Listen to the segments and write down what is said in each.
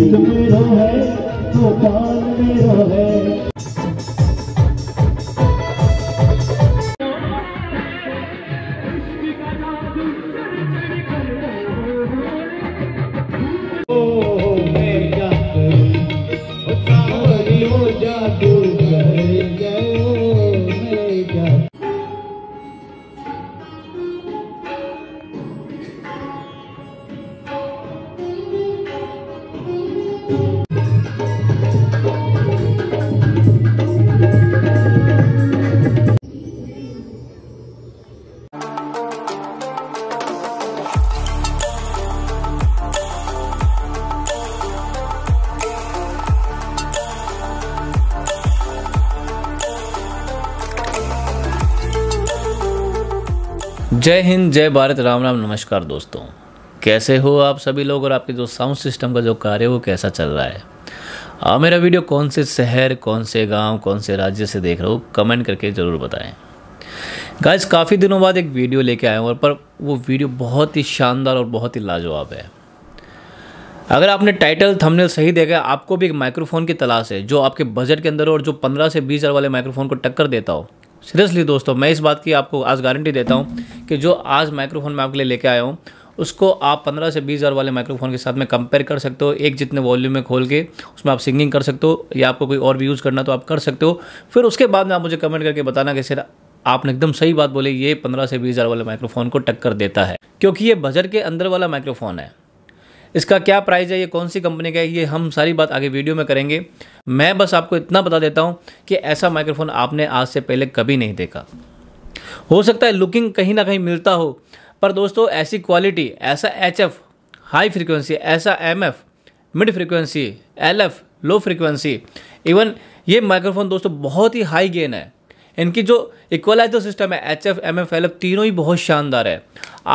गीत मेरो है तो ताल मेरो है जय हिंद जय भारत राम राम नमस्कार दोस्तों कैसे हो आप सभी लोग और आपके जो साउंड सिस्टम का जो कार्य है वो कैसा चल रहा है आप मेरा वीडियो कौन से शहर कौन से गांव कौन से राज्य से देख रहे हो कमेंट करके ज़रूर बताएं गाइस काफ़ी दिनों बाद एक वीडियो लेके आया हूँ पर वो वीडियो बहुत ही शानदार और बहुत ही लाजवाब है अगर आपने टाइटल थंबनेल सही देखा आपको भी एक माइक्रोफोन की तलाश है जो आपके बजट के अंदर हो और जो पंद्रह से बीस हज़ार वाले माइक्रोफोन को टक्कर देता हो सीरियसली दोस्तों मैं इस बात की आपको आज गारंटी देता हूँ कि जो आज माइक्रोफोन मैं आपके लिए लेके आया हूँ उसको आप 15 से 20 हज़ार वाले माइक्रोफोन के साथ में कंपेयर कर सकते हो एक जितने वॉल्यूम में खोल के उसमें आप सिंगिंग कर सकते हो या आपको कोई और भी यूज़ करना तो आप कर सकते हो फिर उसके बाद में आप मुझे कमेंट करके बताना कि सर आपने एकदम सही बात बोली ये पंद्रह से बीस हज़ार वाले माइक्रोफोन को टक्कर देता है क्योंकि ये बजट के अंदर वाला माइक्रोफोन है इसका क्या प्राइस है ये कौन सी कंपनी का है ये हम सारी बात आगे वीडियो में करेंगे मैं बस आपको इतना बता देता हूँ कि ऐसा माइक्रोफोन आपने आज से पहले कभी नहीं देखा हो सकता है लुकिंग कहीं ना कहीं मिलता हो पर दोस्तों ऐसी क्वालिटी ऐसा एच एफ हाई फ्रिक्वेंसी ऐसा M F mid frequency L F low frequency even ये माइक्रोफोन दोस्तों बहुत ही हाई गेन है इनकी जो इक्वलाइजर सिस्टम है H F M F L F तीनों ही बहुत शानदार है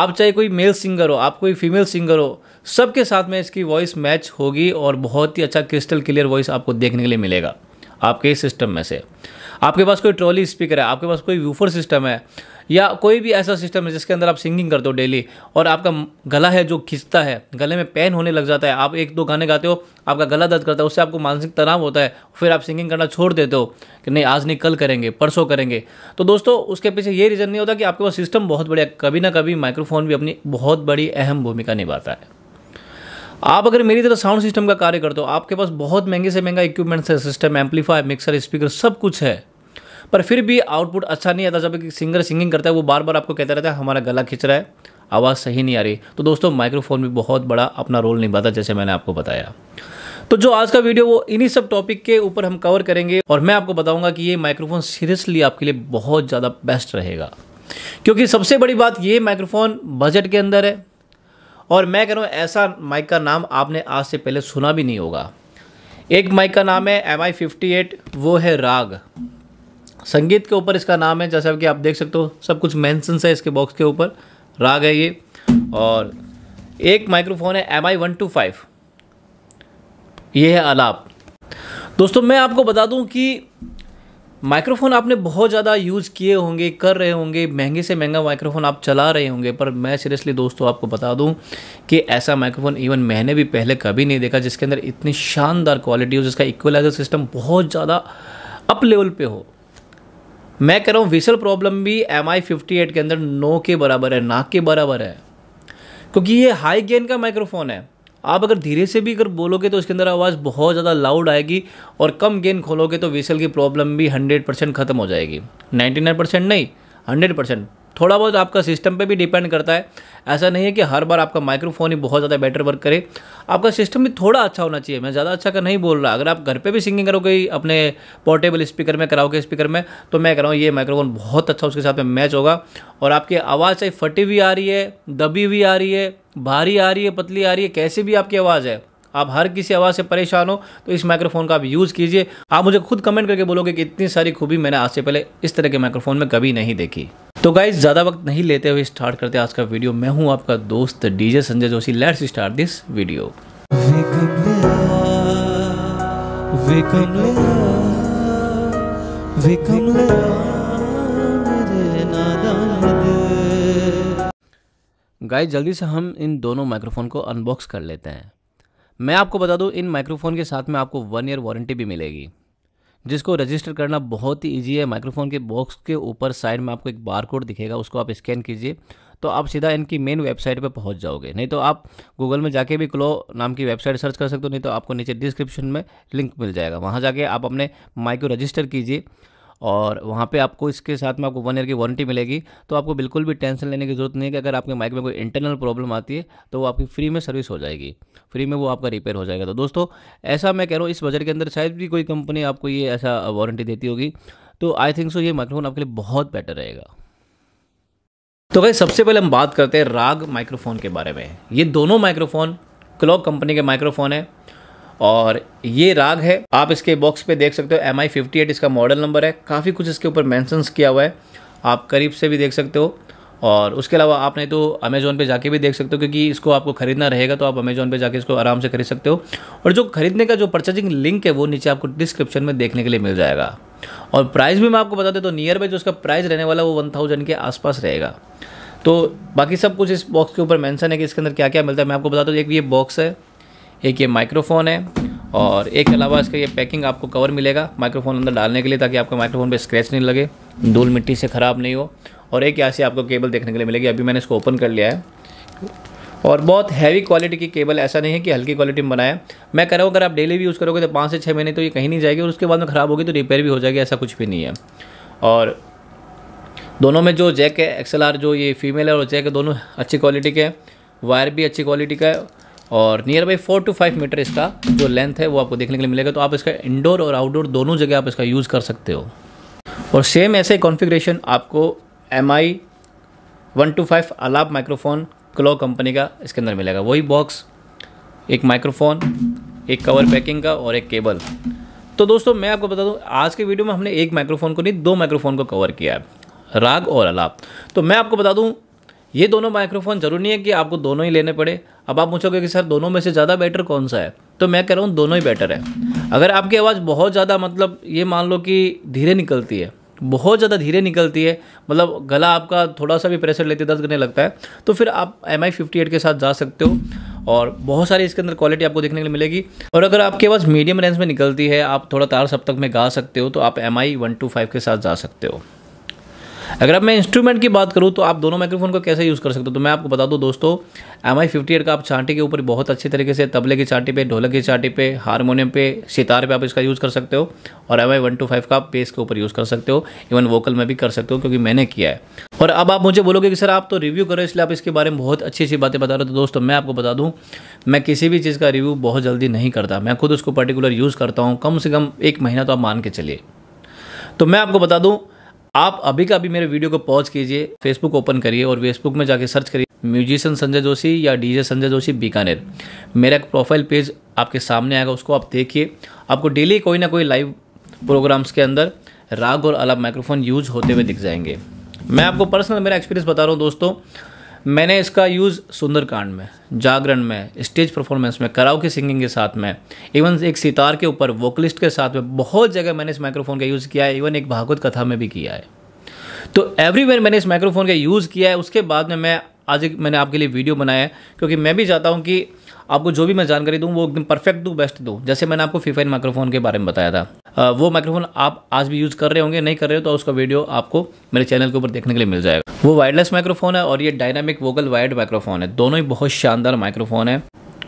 आप चाहे कोई मेल सिंगर हो आप कोई फीमेल सिंगर हो सबके साथ में इसकी वॉइस मैच होगी और बहुत ही अच्छा क्रिस्टल क्लियर वॉइस आपको देखने के लिए मिलेगा आपके इस सिस्टम में से आपके पास कोई ट्रॉली स्पीकर है आपके पास कोई व्यूफर सिस्टम है या कोई भी ऐसा सिस्टम है जिसके अंदर आप सिंगिंग करते हो डेली और आपका गला है जो खिंचता है गले में पेन होने लग जाता है आप एक दो गाने गाते हो आपका गला दर्द करता है उससे आपको मानसिक तनाव होता है फिर आप सिंगिंग करना छोड़ देते हो कि नहीं आज नहीं कल करेंगे परसों करेंगे तो दोस्तों उसके पीछे ये रीज़न नहीं होता कि आपके पास सिस्टम बहुत बढ़िया कभी ना कभी माइक्रोफोन भी अपनी बहुत बड़ी अहम भूमिका निभाता है आप अगर मेरी तरह साउंड सिस्टम का कार्य करते हो आपके पास बहुत महंगे से महंगा इक्विपमेंट्स है सिस्टम एम्पलीफायर मिक्सर स्पीकर सब कुछ है पर फिर भी आउटपुट अच्छा नहीं आता जब एक सिंगर सिंगिंग करता है वो बार बार आपको कहता रहता है हमारा गला खिंच रहा है आवाज़ सही नहीं आ रही तो दोस्तों माइक्रोफोन भी बहुत बड़ा अपना रोल निभाता जैसे मैंने आपको बताया तो जो आज का वीडियो वो इन्हीं सब टॉपिक के ऊपर हम कवर करेंगे और मैं आपको बताऊंगा कि ये माइक्रोफोन सीरियसली आपके लिए बहुत ज़्यादा बेस्ट रहेगा क्योंकि सबसे बड़ी बात ये माइक्रोफोन बजट के अंदर है और मैं कह रहा हूँ ऐसा माइक का नाम आपने आज से पहले सुना भी नहीं होगा एक माइक का नाम है एम आई फिफ्टी एट वो है राग संगीत के ऊपर इसका नाम है जैसा कि आप देख सकते हो सब कुछ मैंसन्स है इसके बॉक्स के ऊपर राग है ये और एक माइक्रोफोन है M I one two five ये है अलाप दोस्तों मैं आपको बता दूं कि माइक्रोफोन आपने बहुत ज़्यादा यूज़ किए होंगे कर रहे होंगे महंगे से महंगा माइक्रोफोन आप चला रहे होंगे पर मैं सीरियसली दोस्तों आपको बता दूं कि ऐसा माइक्रोफोन इवन मैंने भी पहले कभी नहीं देखा जिसके अंदर इतनी शानदार क्वालिटी हो जिसका इक्वलाइजर सिस्टम बहुत ज़्यादा अप लेवल पे हो मैं कह रहा हूँ विसल प्रॉब्लम भी एम आई फिफ्टी एट के अंदर नो के बराबर है नाक के बराबर है क्योंकि ये हाई गेन का माइक्रोफोन है आप अगर धीरे से भी अगर बोलोगे तो उसके अंदर आवाज़ बहुत ज़्यादा लाउड आएगी और कम गेन खोलोगे तो विसल की प्रॉब्लम भी हंड्रेड परसेंट ख़त्म हो जाएगी नाइन्टी नाइन परसेंट नहीं हंड्रेड परसेंट थोड़ा बहुत आपका सिस्टम पे भी डिपेंड करता है ऐसा नहीं है कि हर बार आपका माइक्रोफोन ही बहुत ज़्यादा बेटर वर्क करे आपका सिस्टम भी थोड़ा अच्छा होना चाहिए मैं ज़्यादा अच्छा का नहीं बोल रहा अगर आप घर पर भी सिंगिंग करोगे अपने पोर्टेबल स्पीकर में कराओगे स्पीकर में तो मैं कह रहा हूँ ये माइक्रोफोन बहुत अच्छा उसके साथ में मैच होगा और आपकी आवाज़ चाहे फटी हुई आ रही है दबी हुई आ रही है भारी आ रही है पतली आ रही है कैसे भी आपकी आवाज़ है आप हर किसी आवाज़ से परेशान हो तो इस माइक्रोफोन का आप यूज़ कीजिए आप मुझे खुद कमेंट करके बोलोगे कि इतनी सारी खूबी मैंने आज से पहले इस तरह के माइक्रोफोन में कभी नहीं देखी तो गाइज ज़्यादा वक्त नहीं लेते हुए स्टार्ट करते आज का वीडियो मैं हूँ आपका दोस्त DJ Sanjay Joshi let's start this video guys जल्दी से हम इन दोनों माइक्रोफोन को अनबॉक्स कर लेते हैं मैं आपको बता दूं इन माइक्रोफोन के साथ में आपको वन ईयर वारंटी भी मिलेगी जिसको रजिस्टर करना बहुत ही ईजी है माइक्रोफोन के बॉक्स के ऊपर साइड में आपको एक बार कोड दिखेगा उसको आप स्कैन कीजिए तो आप सीधा इनकी मेन वेबसाइट पर पहुंच जाओगे नहीं तो आप गूगल में जाके भी क्लो नाम की वेबसाइट सर्च कर सकते हो नहीं तो आपको नीचे डिस्क्रिप्शन में लिंक मिल जाएगा वहाँ जाके आप अपने माइक को रजिस्टर कीजिए और वहाँ पे आपको इसके साथ में आपको वन ईयर की वारंटी मिलेगी तो आपको बिल्कुल भी टेंशन लेने की ज़रूरत नहीं है कि अगर आपके माइक में कोई इंटरनल प्रॉब्लम आती है तो वो आपकी फ्री में सर्विस हो जाएगी फ्री में वो आपका रिपेयर हो जाएगा तो दोस्तों ऐसा मैं कह रहा हूँ इस बजट के अंदर शायद भी कोई कंपनी आपको ये ऐसा वारंटी देती होगी तो आई थिंक सो ये माइक्रोफोन आपके लिए बहुत बेटर रहेगा तो भाई सबसे पहले हम बात करते हैं राग माइक्रोफोन के बारे में ये दोनों माइक्रोफोन क्लॉक कंपनी के माइक्रोफोन है और ये राग है आप इसके बॉक्स पे देख सकते हो एम आई फिफ्टी एट इसका मॉडल नंबर है काफ़ी कुछ इसके ऊपर मैंसन्स किया हुआ है आप करीब से भी देख सकते हो और उसके अलावा आप नहीं तो अमेज़ोन पे जाके भी देख सकते हो क्योंकि इसको आपको ख़रीदना रहेगा तो आप अमेज़ोन पे जाके इसको आराम से खरीद सकते हो और जो ख़रीदने का जो परचेजिंग लिंक है वो नीचे आपको डिस्क्रिप्शन में देखने के लिए मिल जाएगा और प्राइस भी मैं आपको बता दें तो नियर बाई जो उसका प्राइस रहने वाला वो वन थाउजेंड के आसपास रहेगा तो बाकी सब कुछ इस बॉक्स के ऊपर मैंसन है कि इसके अंदर क्या क्या मिलता है मैं आपको बता दूँ एक ये बॉक्स है एक ये माइक्रोफोन है और एक अलावा इसका ये पैकिंग आपको कवर मिलेगा माइक्रोफोन अंदर डालने के लिए ताकि आपका माइक्रोफोन पे स्क्रैच नहीं लगे धूल मिट्टी से ख़राब नहीं हो और एक यहाँ से आपको केबल देखने के लिए मिलेगी अभी मैंने इसको ओपन कर लिया है और बहुत हैवी क्वालिटी की केबल ऐसा नहीं है कि हल्की क्वालिटी में बनाया मैं कह रहा हूँ अगर आप डेली भी यूज़ करोगे तो पाँच से छः महीने तो ये कहीं नहीं जाएगी और उसके बाद में ख़राब होगी तो रिपेयर भी हो जाएगी ऐसा कुछ भी नहीं है और दोनों में जो जैक है एक्सएलआर जो ये फीमेल है और जैक है दोनों अच्छी क्वालिटी के हैं वायर भी अच्छी क्वालिटी का है और near by four to five metre इसका जो लेंथ है वो आपको देखने के लिए मिलेगा तो आप इसका इंडोर और आउटडोर दोनों जगह आप इसका यूज़ कर सकते हो और सेम ऐसे कॉन्फ़िगरेशन आपको M I one two five अलाब माइक्रोफोन क्लो कंपनी का इसके अंदर मिलेगा वही बॉक्स एक माइक्रोफोन एक कवर पैकिंग का और एक केबल तो दोस्तों मैं आपको बता दूं आज के वीडियो में हमने एक माइक्रोफोन को नहीं दो माइक्रोफोन को कवर किया है राग और अलाप तो मैं आपको बता दूं ये दोनों माइक्रोफोन ज़रूरी नहीं है कि आपको दोनों ही लेने पड़े अब आप पूछोगे कि सर दोनों में से ज़्यादा बेटर कौन सा है तो मैं कह रहा हूँ दोनों ही बेटर है अगर आपकी आवाज़ बहुत ज़्यादा मतलब ये मान लो कि धीरे निकलती है बहुत ज़्यादा धीरे निकलती है मतलब गला आपका थोड़ा सा भी प्रेशर लेते दर्द करने लगता है तो फिर आप एम आई फिफ्टी एट के साथ जा सकते हो और बहुत सारी इसके अंदर क्वालिटी आपको देखने के लिए मिलेगी और अगर आपके पास मीडियम रेंज में निकलती है आप थोड़ा तार सब तक में गा सकते हो तो आप M I one two five के साथ जा सकते हो अगर अब मैं इंस्ट्रूमेंट की बात करूँ तो आप दोनों माइक्रोफोन को कैसे यूज़ कर सकते हो तो मैं आपको बता दूँ दोस्तों एम आई फिफ्टी एट का आप चांटी के ऊपर बहुत अच्छे तरीके से तबले की चांटी पे ढोलक की चांटी पे हारमोनियम पे सितार पे आप इसका यूज़ कर सकते हो और M I one two five का आप बेस के ऊपर यूज़ कर सकते हो इवन वोकल में भी कर सकते हो क्योंकि मैंने किया है और अब आप मुझे बोलोगे कि सर आप तो रिव्यू करो इसलिए आप इसके बारे में बहुत अच्छी अच्छी बातें बता रहे हो तो दोस्तों मैं आपको बता दूँ मैं किसी भी चीज़ का रिव्यू बहुत जल्दी नहीं करता मैं खुद उसको पर्टिकुलर यूज़ करता हूँ कम से कम एक महीना तो आप मान के चलिए तो मैं आपको बता दूँ आप अभी का अभी मेरे वीडियो को पॉज कीजिए फेसबुक ओपन करिए और फेसबुक में जाके सर्च करिए म्यूजिशियन संजय जोशी या डीजे संजय जोशी बीकानेर मेरा एक प्रोफाइल पेज आपके सामने आएगा उसको आप देखिए आपको डेली कोई ना कोई लाइव प्रोग्राम्स के अंदर राग और अलग माइक्रोफोन यूज होते हुए दिख जाएंगे मैं आपको पर्सनल मेरा एक्सपीरियंस बता रहा हूँ दोस्तों मैंने इसका यूज़ सुंदरकांड में जागरण में स्टेज परफॉर्मेंस में कराओ की सिंगिंग के साथ में इवन एक सितार के ऊपर वोकलिस्ट के साथ में बहुत जगह मैंने इस माइक्रोफोन का यूज़ किया है इवन एक भागवत कथा में भी किया है तो एवरीवेयर मैंने इस माइक्रोफोन का यूज़ किया है उसके बाद में मैं आज एक मैंने आपके लिए वीडियो बनाया है क्योंकि मैं भी चाहता हूँ कि आपको जो भी मैं जानकारी दूँ वो एकदम परफेक्ट दूँ बेस्ट दूँ जैसे मैंने आपको फिफाइन माइक्रोफोन के बारे में बताया था वो माइक्रोफोन आप आज भी यूज़ कर रहे होंगे नहीं कर रहे हो तो उसका वीडियो आपको मेरे चैनल के ऊपर देखने के लिए मिल जाएगा वो वायरलेस माइक्रोफोन है और ये डायनामिक वोकल वायर्ड माइक्रोफोन है दोनों ही बहुत शानदार माइक्रोफोन है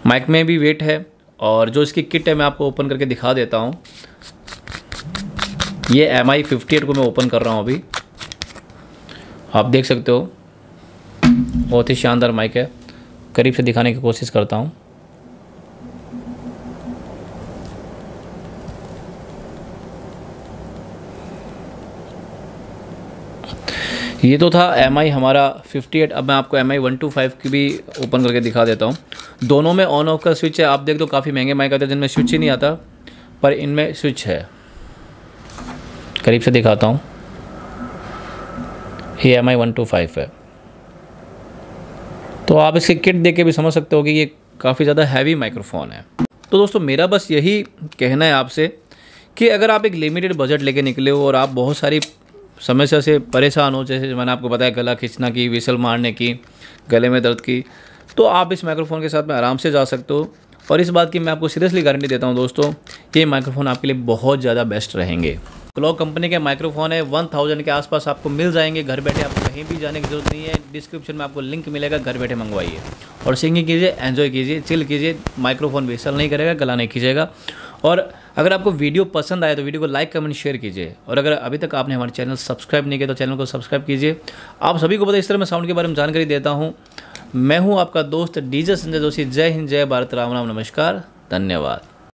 माइक में भी वेट है और जो इसकी किट है मैं आपको ओपन करके दिखा देता हूँ ये एम आई फिफ्टी एट को मैं ओपन कर रहा हूँ अभी आप देख सकते हो बहुत ही शानदार माइक है करीब से दिखाने की कोशिश करता हूँ ये तो था एम हमारा 58 अब मैं आपको एम आई की भी ओपन करके दिखा देता हूँ दोनों में ऑन ऑफ का स्विच है आप देख दो काफ़ी महंगे माइक आते हैं जिनमें स्विच ही नहीं आता पर इनमें स्विच है करीब से दिखाता हूँ ये एम आई है तो आप इसके किट देख के भी समझ सकते हो कि ये काफ़ी ज़्यादा हैवी माइक्रोफोन है तो दोस्तों मेरा बस यही कहना है आपसे कि अगर आप एक लिमिटेड बजट लेके निकले हो और आप बहुत सारी समस्या से परेशान हो जैसे मैंने आपको बताया गला खींचना की विसल मारने की गले में दर्द की तो आप इस माइक्रोफोन के साथ में आराम से जा सकते हो और इस बात की मैं आपको सीरियसली गारंटी देता हूँ दोस्तों ये माइक्रोफोन आपके लिए बहुत ज़्यादा बेस्ट रहेंगे क्लॉक कंपनी के माइक्रोफोन है वन थाउजेंड के आसपास आपको मिल जाएंगे घर बैठे आपको कहीं भी जाने की जरूरत नहीं है डिस्क्रिप्शन में आपको लिंक मिलेगा घर बैठे मंगवाइए और सिंगिंग कीजिए एंजॉय कीजिए चिल कीजिए माइक्रोफोन भी नहीं करेगा गला नहीं खींचेगा और अगर आपको वीडियो पसंद आए तो वीडियो को लाइक कमेंट शेयर कीजिए और अगर अभी तक आपने हमारे चैनल सब्सक्राइब नहीं किया तो चैनल को सब्सक्राइब कीजिए आप सभी को पता इस तरह मैं साउंड के बारे में जानकारी देता हूँ मैं हूँ आपका दोस्त डीजे संजय जोशी जय हिंद जय भारत राम राम नमस्कार धन्यवाद